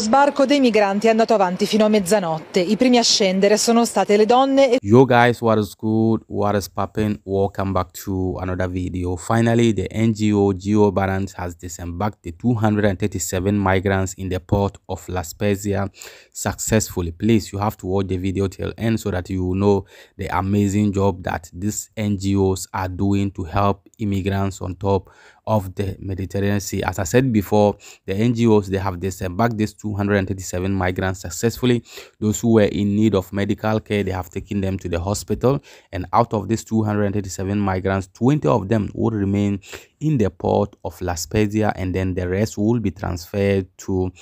sbarco dei migranti è andato avanti fino a mezzanotte. I primi a scendere sono state le donne. E... Yo guys, what is good? What is popping? Welcome back to another video. Finally, the NGO Geo Balance has disembarked the 237 migrants in the port of La Spezia successfully. Please, you have to watch the video till end so that you know the amazing job that these NGOs are doing to help immigrants on top of the Mediterranean Sea. As I said before, the NGOs they have disembarked these 237 migrants successfully. Those who were in need of medical care, they have taken them to the hospital. And out of these 237 migrants, 20 of them would remain in the port of La Spezia, and then the rest will be transferred to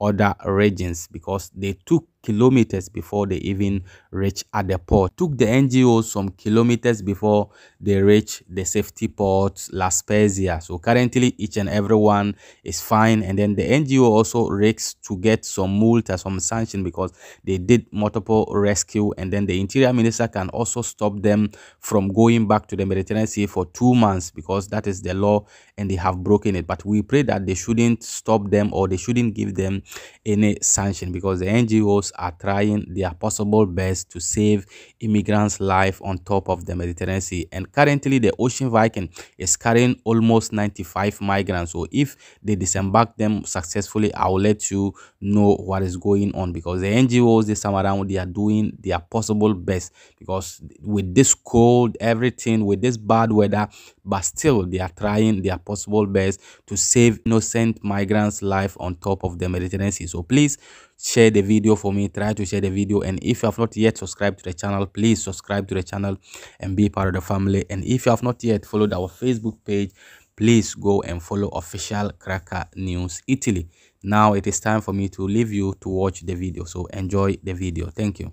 other regions because they took kilometers before they even reach at the port. Took the NGO some kilometers before they reach the safety port Las Spezia. So currently each and everyone is fine and then the NGO also risks to get some multa, some sanction because they did multiple rescue and then the interior minister can also stop them from going back to the Mediterranean Sea for two months because that is the law and they have broken it. But we pray that they shouldn't stop them or they shouldn't give them any sanction because the NGOs are trying their possible best to save immigrants' life on top of the Mediterranean Sea. And currently, the Ocean Viking is carrying almost 95 migrants. So if they disembark them successfully, I will let you know what is going on because the NGOs this time around, they are doing their possible best because with this cold, everything, with this bad weather, but still they are trying their possible best to save innocent migrants' life on top of the Mediterranean Sea. So please share the video for me try to share the video and if you have not yet subscribed to the channel please subscribe to the channel and be part of the family and if you have not yet followed our facebook page please go and follow official cracker news italy now it is time for me to leave you to watch the video so enjoy the video thank you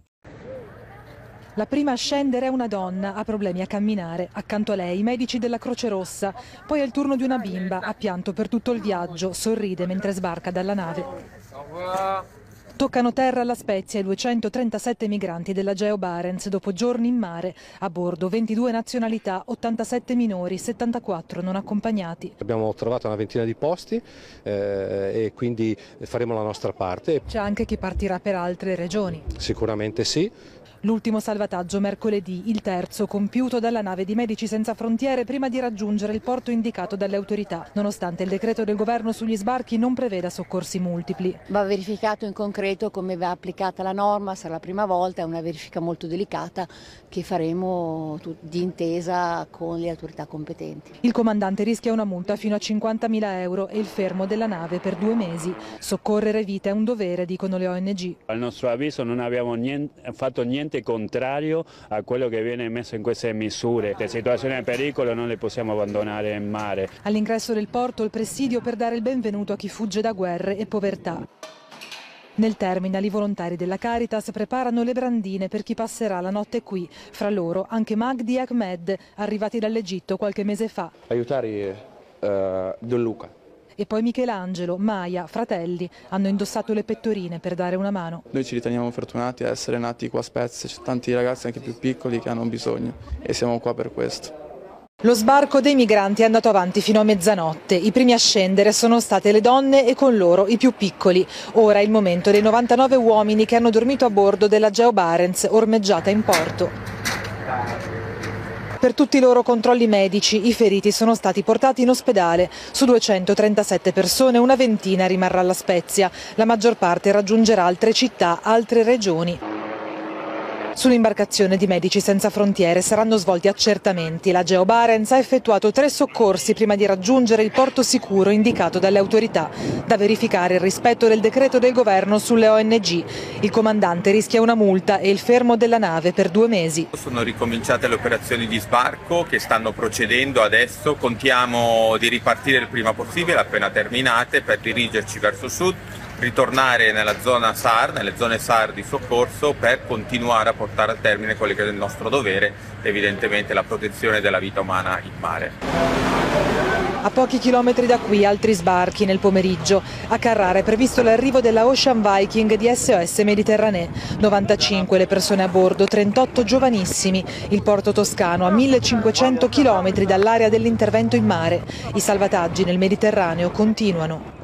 La prima a scendere è una donna, ha problemi a camminare. Accanto a lei i medici della Croce Rossa. Poi è il turno di una bimba, ha pianto per tutto il viaggio, sorride mentre sbarca dalla nave. Toccano terra alla Spezia i 237 migranti della Geo Barents dopo giorni in mare. A bordo 22 nazionalità, 87 minori, 74 non accompagnati. Abbiamo trovato una ventina di posti eh, e quindi faremo la nostra parte. C'è anche chi partirà per altre regioni. Sicuramente sì. L'ultimo salvataggio mercoledì, il terzo, compiuto dalla nave di Medici Senza Frontiere prima di raggiungere il porto indicato dalle autorità, nonostante il decreto del governo sugli sbarchi non preveda soccorsi multipli. Va verificato in concreto come va applicata la norma, sarà la prima volta, è una verifica molto delicata che faremo di intesa con le autorità competenti. Il comandante rischia una multa fino a 50.000 euro e il fermo della nave per due mesi. Soccorrere vita è un dovere, dicono le ONG. Al nostro avviso non abbiamo niente, fatto niente totalmente contrario a quello che viene messo in queste misure. Questa situazione è in pericolo, non le possiamo abbandonare in mare. All'ingresso del porto il presidio per dare il benvenuto a chi fugge da guerre e povertà. Nel terminal i volontari della Caritas preparano le brandine per chi passerà la notte qui, fra loro anche Magdi e Ahmed, arrivati dall'Egitto qualche mese fa. Aiutare eh, Don Luca, e poi Michelangelo, Maia, fratelli hanno indossato le pettorine per dare una mano. Noi ci riteniamo fortunati a essere nati qua a Spezia, c'è tanti ragazzi anche più piccoli che hanno bisogno e siamo qua per questo. Lo sbarco dei migranti è andato avanti fino a mezzanotte. I primi a scendere sono state le donne e con loro i più piccoli. Ora è il momento dei 99 uomini che hanno dormito a bordo della Geo Barents ormeggiata in porto. Per tutti i loro controlli medici i feriti sono stati portati in ospedale. Su 237 persone una ventina rimarrà alla Spezia. La maggior parte raggiungerà altre città, altre regioni. Sull'imbarcazione di Medici Senza Frontiere saranno svolti accertamenti. La Geo ha effettuato tre soccorsi prima di raggiungere il porto sicuro indicato dalle autorità, da verificare il rispetto del decreto del governo sulle ONG. Il comandante rischia una multa e il fermo della nave per due mesi. Sono ricominciate le operazioni di sbarco che stanno procedendo adesso, contiamo di ripartire il prima possibile appena terminate per dirigerci verso sud ritornare nella zona SAR, nelle zone SAR di soccorso per continuare a portare a termine quello che è il nostro dovere, evidentemente la protezione della vita umana in mare. A pochi chilometri da qui altri sbarchi nel pomeriggio. A Carrara è previsto l'arrivo della Ocean Viking di SOS Mediterranee. 95 le persone a bordo, 38 giovanissimi. Il porto toscano a 1500 chilometri dall'area dell'intervento in mare. I salvataggi nel Mediterraneo continuano.